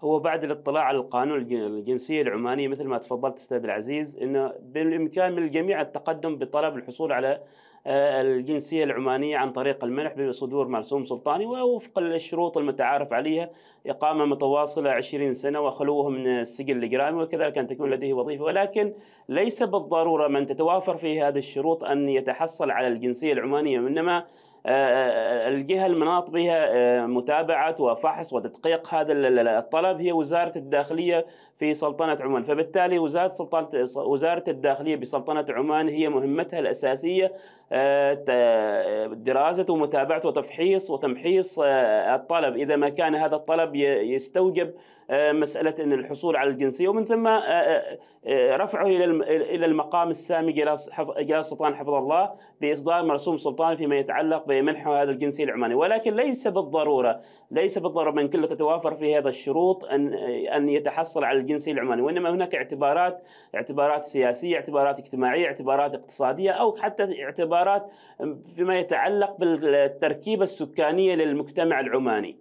هو بعد الاطلاع على القانون الجنسيه العمانيه مثل ما تفضلت استاذ العزيز انه بالامكان من الجميع التقدم بطلب الحصول على الجنسية العمانية عن طريق المنح بصدور مرسوم سلطاني ووفق الشروط المتعارف عليها إقامة متواصلة 20 سنة وخلوه من السجل الإجرامي وكذلك أن تكون لديه وظيفة ولكن ليس بالضرورة من تتوافر فيه هذه الشروط أن يتحصل على الجنسية العمانية وإنما آه، آه، الجهة المناط بها آه، متابعة وفحص وتدقيق هذا الطلب هي وزارة الداخلية في سلطنة عمان فبالتالي وزارة, سلطنة وزارة الداخلية بسلطنة عمان هي مهمتها الأساسية آه، آه، دراسة ومتابعة وتفحيص وتمحيص آه، الطلب إذا ما كان هذا الطلب يستوجب مسألة أن الحصول على الجنسية ومن ثم رفعه إلى المقام السامي جلال سلطان حفظ الله بإصدار مرسوم سلطان فيما يتعلق بمنحه هذا الجنسية العماني ولكن ليس بالضرورة ليس بالضرورة من كل تتوافر في هذا الشروط أن أن يتحصل على الجنسية العماني وإنما هناك اعتبارات اعتبارات سياسية اعتبارات اجتماعية اعتبارات اقتصادية أو حتى اعتبار الخيارات فيما يتعلق بالتركيبة السكانية للمجتمع العماني